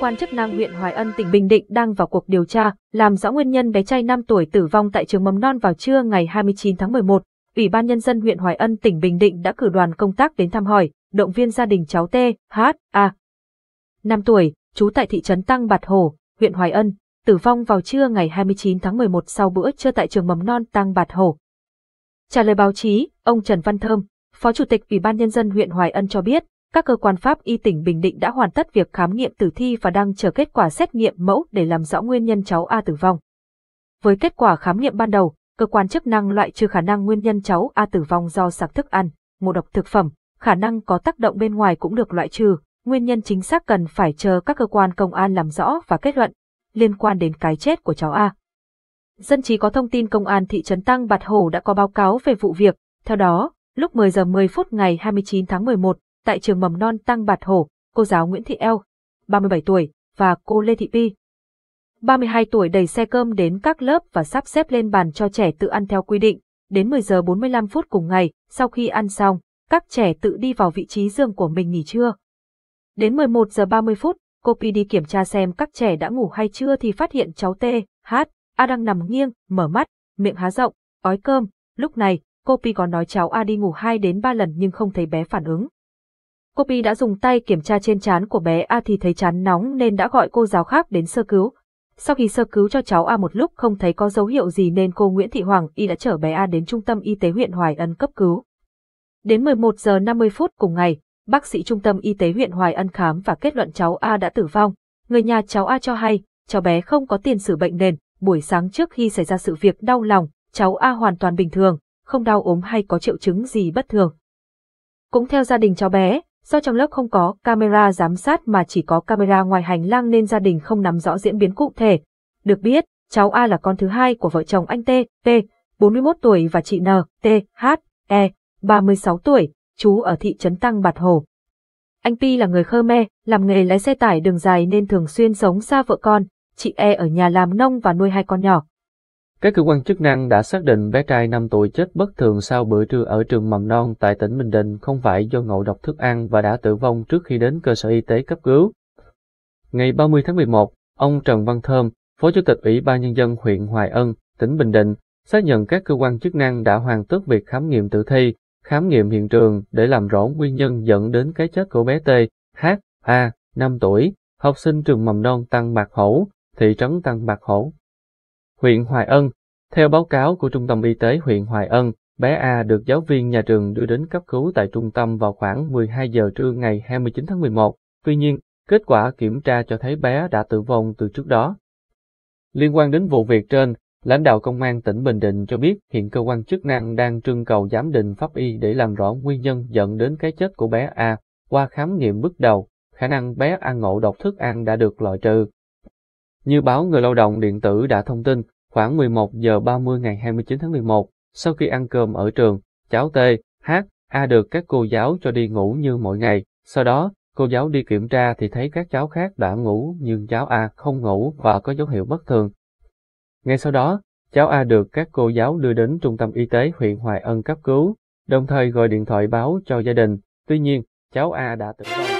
quan chức năng huyện Hoài Ân tỉnh Bình Định đang vào cuộc điều tra, làm rõ nguyên nhân bé trai 5 tuổi tử vong tại trường mầm non vào trưa ngày 29 tháng 11. Ủy ban nhân dân huyện Hoài Ân tỉnh Bình Định đã cử đoàn công tác đến thăm hỏi, động viên gia đình cháu T, H, A. 5 tuổi, trú tại thị trấn Tăng Bạt Hồ, huyện Hoài Ân, tử vong vào trưa ngày 29 tháng 11 sau bữa trưa tại trường mầm non Tăng Bạt Hồ. Trả lời báo chí, ông Trần Văn Thơm, Phó Chủ tịch Ủy ban Nhân dân huyện Hoài Ân cho biết, các cơ quan pháp y tỉnh Bình Định đã hoàn tất việc khám nghiệm tử thi và đang chờ kết quả xét nghiệm mẫu để làm rõ nguyên nhân cháu A tử vong. Với kết quả khám nghiệm ban đầu, cơ quan chức năng loại trừ khả năng nguyên nhân cháu A tử vong do sạc thức ăn, ngộ độc thực phẩm, khả năng có tác động bên ngoài cũng được loại trừ, nguyên nhân chính xác cần phải chờ các cơ quan công an làm rõ và kết luận liên quan đến cái chết của cháu A. Dân trí có thông tin công an thị trấn Tăng Bạt Hổ đã có báo cáo về vụ việc, theo đó, lúc 10 giờ 10 phút ngày 29 tháng 11, tại trường mầm non Tăng Bạt Hổ, cô giáo Nguyễn Thị Eo, 37 tuổi, và cô Lê Thị Pi. 32 tuổi đầy xe cơm đến các lớp và sắp xếp lên bàn cho trẻ tự ăn theo quy định. Đến 10 giờ 45 phút cùng ngày, sau khi ăn xong, các trẻ tự đi vào vị trí giường của mình nghỉ trưa. Đến 11 giờ 30 phút, cô Pi đi kiểm tra xem các trẻ đã ngủ hay chưa thì phát hiện cháu T, H, A đang nằm nghiêng, mở mắt, miệng há rộng, ói cơm. Lúc này, cô Pi có nói cháu A đi ngủ 2 đến 3 lần nhưng không thấy bé phản ứng. Cô Pi đã dùng tay kiểm tra trên chán của bé A thì thấy chán nóng nên đã gọi cô giáo khác đến sơ cứu. Sau khi sơ cứu cho cháu A một lúc không thấy có dấu hiệu gì nên cô Nguyễn Thị Hoàng Y đã chở bé A đến trung tâm y tế huyện Hoài Ân cấp cứu. Đến 11 giờ 50 phút cùng ngày, bác sĩ trung tâm y tế huyện Hoài Ân khám và kết luận cháu A đã tử vong. Người nhà cháu A cho hay, cháu bé không có tiền sử bệnh nền, buổi sáng trước khi xảy ra sự việc đau lòng, cháu A hoàn toàn bình thường, không đau ốm hay có triệu chứng gì bất thường. Cũng theo gia đình cháu bé, Do trong lớp không có camera giám sát mà chỉ có camera ngoài hành lang nên gia đình không nắm rõ diễn biến cụ thể. Được biết, cháu A là con thứ hai của vợ chồng anh T, T, 41 tuổi và chị N, T, H, E, 36 tuổi, chú ở thị trấn Tăng Bạt Hồ. Anh Pi là người Khmer, làm nghề lái xe tải đường dài nên thường xuyên sống xa vợ con, chị E ở nhà làm nông và nuôi hai con nhỏ. Các cơ quan chức năng đã xác định bé trai 5 tuổi chết bất thường sau bữa trưa ở trường mầm non tại tỉnh Bình Định không phải do ngộ độc thức ăn và đã tử vong trước khi đến cơ sở y tế cấp cứu. Ngày 30 tháng 11, ông Trần Văn Thơm, Phó Chủ tịch Ủy ban Nhân dân huyện Hoài Ân, tỉnh Bình Định, xác nhận các cơ quan chức năng đã hoàn tất việc khám nghiệm tử thi, khám nghiệm hiện trường để làm rõ nguyên nhân dẫn đến cái chết của bé T, H, A, 5 tuổi, học sinh trường mầm non Tăng Bạc Hổ, thị trấn Tăng Bạc Hổ, huyện Hoài Ân. Theo báo cáo của Trung tâm Y tế huyện Hoài Ân, bé A được giáo viên nhà trường đưa đến cấp cứu tại trung tâm vào khoảng 12 giờ trưa ngày 29 tháng 11. Tuy nhiên, kết quả kiểm tra cho thấy bé đã tử vong từ trước đó. Liên quan đến vụ việc trên, lãnh đạo công an tỉnh Bình Định cho biết hiện cơ quan chức năng đang trưng cầu giám định pháp y để làm rõ nguyên nhân dẫn đến cái chết của bé A. Qua khám nghiệm bước đầu, khả năng bé ăn ngộ độc thức ăn đã được loại trừ. Như báo Người Lao động điện tử đã thông tin, khoảng 11 giờ 30 ngày 29 tháng 11, sau khi ăn cơm ở trường, cháu T, H, A được các cô giáo cho đi ngủ như mọi ngày. Sau đó, cô giáo đi kiểm tra thì thấy các cháu khác đã ngủ nhưng cháu A không ngủ và có dấu hiệu bất thường. Ngay sau đó, cháu A được các cô giáo đưa đến trung tâm y tế huyện Hoài Ân cấp cứu, đồng thời gọi điện thoại báo cho gia đình. Tuy nhiên, cháu A đã tử vong.